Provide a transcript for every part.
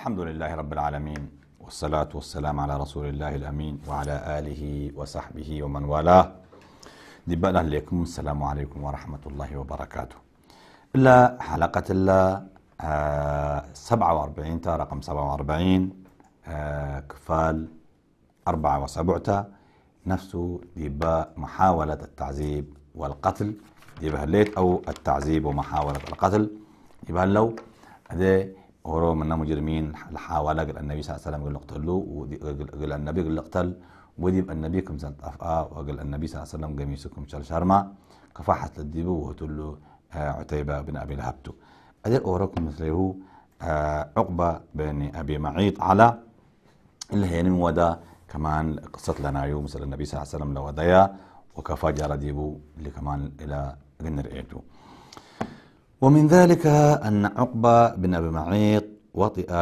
الحمد لله رب العالمين والصلاة والسلام على رسول الله الأمين وعلى آله وصحبه ومن والاه دبنا لكم السلام عليكم ورحمة الله وبركاته إلا حلقة إلا آه 47 تا رقم 47 آه كفال 74 تا نفسه ديبا محاولة التعذيب والقتل ديبا هليت أو التعذيب ومحاولة القتل ديبا لو هذا هروا منا مجرمين حاول آه، قال النبي صلى الله عليه وسلم قال اقتلوا قال النبي قال اقتل النبي كم سنت أفقا وقال النبي صلى الله عليه وسلم قميصكم شر شرما كفاحت للديبو وتلو آه، عتيبة بن أبي لهبتو أدير أوراكم مثله آه، عقبة بن أبي معيط على اللي هي ودا كمان قصة لنا يوم مثل النبي صلى الله عليه وسلم لودايا وكفاجر ديبو اللي كمان إلى قنر إيتو ومن ذلك أن عقبة بن أبي معيط وطئ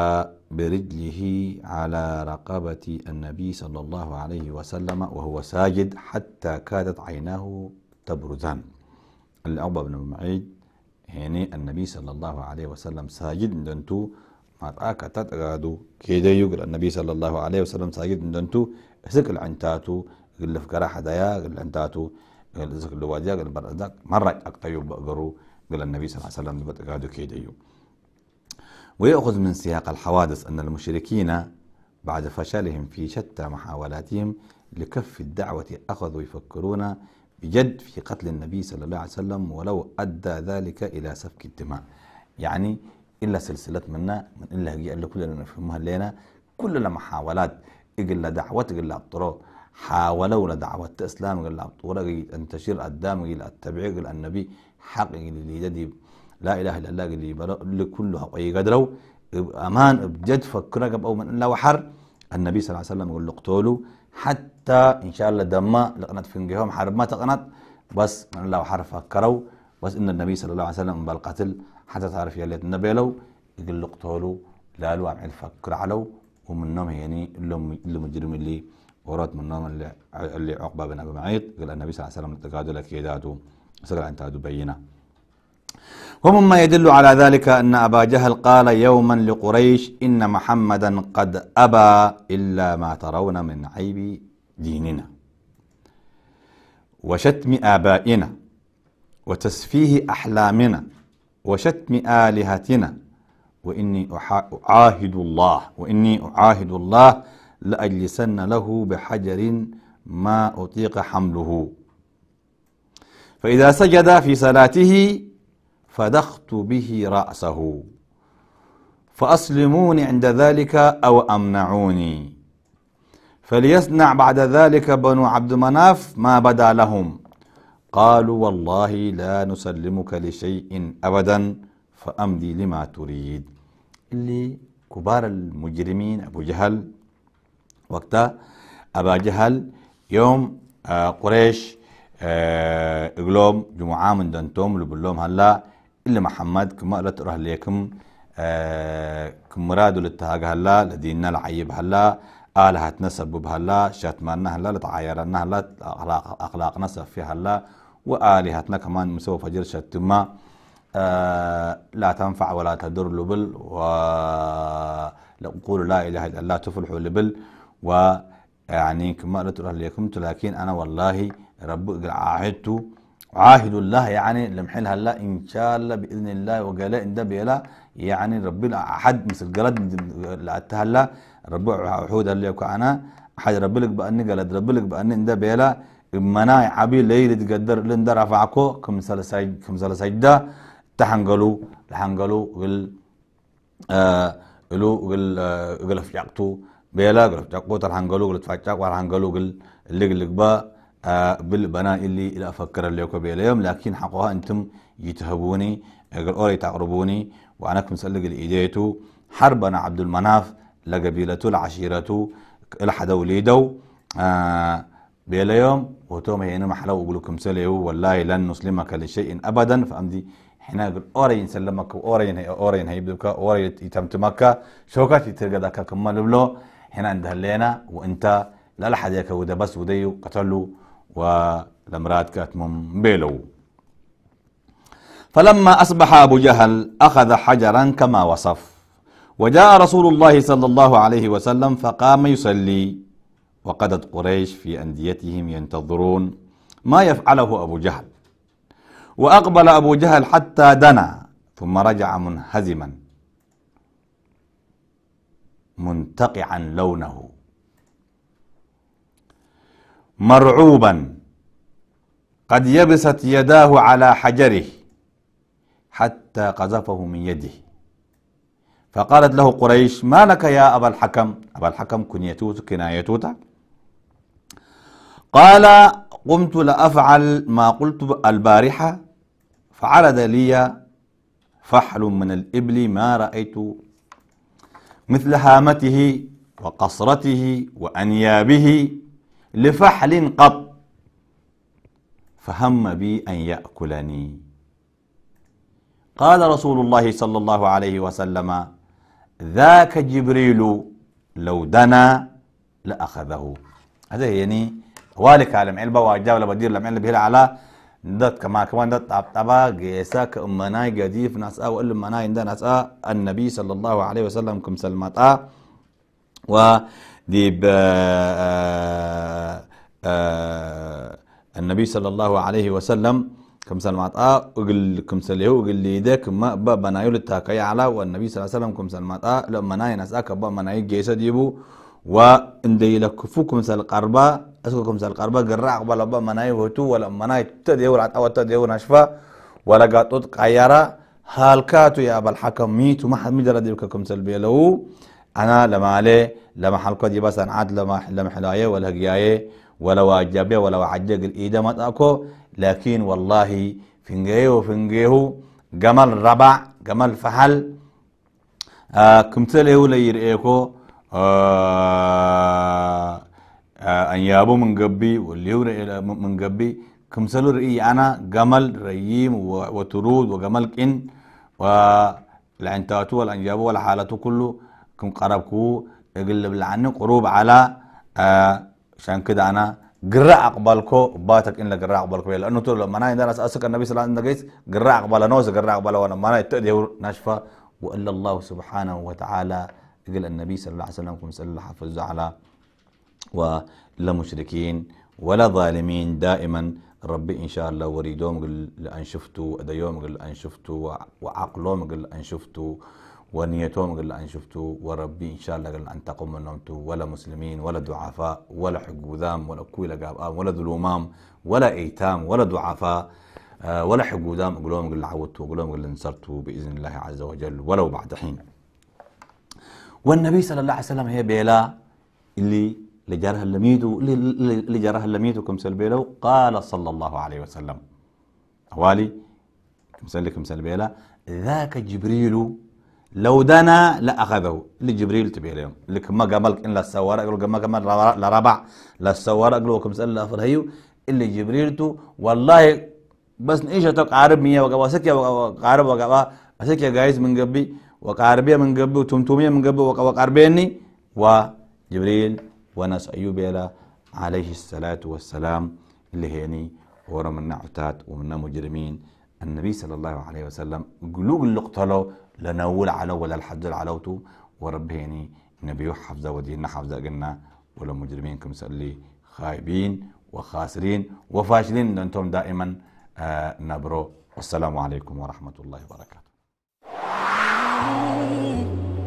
برجله على رقبة النبي صلى الله عليه وسلم وهو ساجد حتى كادت عيناه تبرزان العقبة بن أبي معيط يعني النبي صلى الله عليه وسلم ساجد دنتو تأك تتغادو كده يقول النبي صلى الله عليه وسلم ساجد دنتو سكل العنتاتو قل فكرة حدايا قل عنتاتو قل سكل واديا قل مرأك أكتيو بقرو قال النبي صلى الله عليه وسلم قادوا كيديو ويأخذ من سياق الحوادث أن المشركين بعد فشلهم في شتى محاولاتهم لكف الدعوة أخذوا يفكرون بجد في قتل النبي صلى الله عليه وسلم ولو أدى ذلك إلى سفك الدماء يعني إلا سلسلة منا من إلا هي اللي كلنا نفهمها لنا كل المحاولات إجل دعوة إجل الطرق حاولوا لدعوة إسلام قال لابطورة أن انتشر الدام قال التبعيق قال النبي حق اللي يدي لا إله إلا الله قال لكلها ويقدروا أمان بجد فكرة أو من لا وحر النبي صلى الله عليه وسلم يقول اقتلوا حتى إن شاء الله دما لقنات فنجهم حرب ما تقنات بس من الله وحر فكروا بس إن النبي صلى الله عليه وسلم بالقتل حتى تعرف يا ليت النبي لو يقول لقتولوا اقتلوا لا لو عم فكر علو ومنهم يعني اللي مجرم اللي ورد من نوم اللي, اللي عقبة بن أبي معيط قال النبي صلى الله عليه وسلم تقاد لك يداته سقل عن بينة ومما يدل على ذلك أن أبا جهل قال يوما لقريش إن محمدا قد أبى إلا ما ترون من عيب ديننا وشتم آبائنا وتسفيه أحلامنا وشتم آلهتنا وإني أعاهد الله وإني أعاهد الله لأجلسن له بحجر ما أطيق حمله فإذا سجد في صلاته فدخت به رأسه فأسلموني عند ذلك أو أمنعوني فليصنع بعد ذلك بنو عبد مناف ما بدا لهم قالوا والله لا نسلمك لشيء أبدا فأمضي لما تريد اللي كبار المجرمين أبو جهل وقتها أبا جهل يوم آه، قريش آه، اقلوم جمعة من دنتوم لبلوم هلا إلا محمد كما لا تروح ليكم آه، كم كمراد للتهاج هلا لديننا العيب هلا آلهة نسب هلا شتمنا هلا لتعايرنا هلا أخلاق أخلاق نسب في هلا وآلهتنا كمان مسوي فجر شتما آه لا تنفع ولا تدر لبل وقولوا لا إله إلا الله تفلحوا لبل ويعني كما قلت لكم لكن أنا والله رب عاهدت عاهد الله يعني لمحل هلا إن شاء الله بإذن الله وقال إن ده بيلا يعني ربي أحد مثل قلد لعتها هلا رب عهود اللي أنا أحد ربي لك بأني قلد ربي لك بأني إن ده بيلا مناي عبي ليل تقدر لن ده رفعكو كم سال كم سلسجدة تحنقلو لحنقلو وال آه قلو قل آه، قل في عقتو بيلاقرف جاكوت الحنقلوق لتفاجاك والحنقلوق اللي قلق با آه، بالبناء اللي إلى أفكر اللي يكو بيليوم لكن حقوها أنتم يتهبوني أقل أولي تعربوني وأنا كم سألق الإيديتو حربنا عبد المناف لقبيلته العشيرته الحدا وليدو آه بيليوم وتوم هي إنما حلو أقول لكم سليو والله لن نسلمك لشيء أبدا فأمدي حنا أقول أوري نسلمك وأوري هي أوري هيبدوك أوري يتمتمك شوكات يترقى ذاك كمال بلو عند هلينا وانت لا لحد ياك وده بس ودي قتلوا والامراد كانت بيلو فلما أصبح أبو جهل أخذ حجرا كما وصف وجاء رسول الله صلى الله عليه وسلم فقام يصلي وقدت قريش في أنديتهم ينتظرون ما يفعله أبو جهل وأقبل أبو جهل حتى دنا ثم رجع منهزما منتقعا لونه مرعوبا قد يبست يداه على حجره حتى قذفه من يده فقالت له قريش ما لك يا أبا الحكم أبا الحكم كنيتوت كنايتوتا قال قمت لأفعل ما قلت البارحة فعرض لي فحل من الإبل ما رأيت مثل هامته وقصرته وأنيابه لفحل قط فهم بي أن يأكلني قال رسول الله صلى الله عليه وسلم ذاك جبريل لو دنا لأخذه هذا يعني والك على معلبة وأجاب لبدير لمعلبة على دتك كما كمان دت طبطبا جيسك أمناي جديف ناس أو إلا مناي إن ناس النبي صلى الله عليه وسلم كم سلمتا و ديب ب آه، آه، آه، النبي صلى الله عليه وسلم كم سلمتا وقل كم سليه وقل لي دك ما بنايو للتاكي على والنبي صلى الله عليه وسلم كم سلمتا لما ناي ناس أكبا مناي جيسة ديبو وإن دي لكفوكم سلقربا اسكوكم زال قربا قرا قبل ابا مناي هوتو ولا مناي تديو رات او تديو نشفا ولا قاطوت قيارا هالكاتو يا ابو الحكم ميت وما حد مجرد بكم سلبي بيلو انا لما عليه لما حلقه دي بس انا عاد لما لما حلايه ولا هقيايه ولا واجبه ولا وعجق الايد ما تاكو لكن والله فنجيه وفنجيه جمل ربع جمل فحل آه كمتله ولا يرئكو آه أنيابو من قبي واليو من قبي سلو رئي أنا جمل ريم وترود وجمل كن والعنتاتو والأنجابو والحالاتو كله كم قربكو يقلب لعنه قروب على عشان آه، كده أنا قراء أقبالكو باتك إن قراء أقبالكو لأنه تقول لما أنا إذا أسألك النبي صلى الله عليه وسلم قراء أقبال نوز قراء أقبال وأنا ما أنا تأدي ناشفة وإلا الله سبحانه وتعالى قال النبي صلى الله عليه وسلم كم سأل حفظ حفظه على ولا مشركين ولا ظالمين دائما ربي ان شاء الله وريدوم قل ان شفتوا يوم قل ان شفتوا وعقلهم قل ان شفتوا ونيتهم قل ان شفتوا وربي ان شاء الله قل ان تقوم نومتوا ولا مسلمين ولا ضعفاء ولا حقوذام ولا كويلة قابام ولا ذلومام ولا ايتام ولا ضعفاء آه، ولا حقودام قل لهم قل عودتوا قل لهم قل انصرتوا باذن الله عز وجل ولو بعد حين والنبي صلى الله عليه وسلم هي بيلا اللي لجاره لميدو لجاره لميدو كم بيلو قال صلى الله عليه وسلم أولي كمسل كم سلبيلا ذاك جبريل لو دنا لأخذه لجبريل تبي اليوم لك ما قمل إن لا سوار أقول ما قمل لربع لا سوار أقول كم سأل أفرهيو اللي جبريلته والله بس إيش أتوقع عرب مية وقواسك سكيا وقارب وقوا أسك يا جايز من قبي وقاربية من قبي وتمتمية من قبي وقاربيني وجبريل وناس أيوب يلا عليه الصلاة والسلام اللي هيني ورا منا عتات ومنا مجرمين النبي صلى الله عليه وسلم قلوب اللي قتلوا لنول على ولا الحد العلوتو ورب هيني النبي حفظة ودين حفظة قلنا ولا مجرمين كم سألي خايبين وخاسرين وفاشلين أنتم دائما آه نبرو والسلام عليكم ورحمة الله وبركاته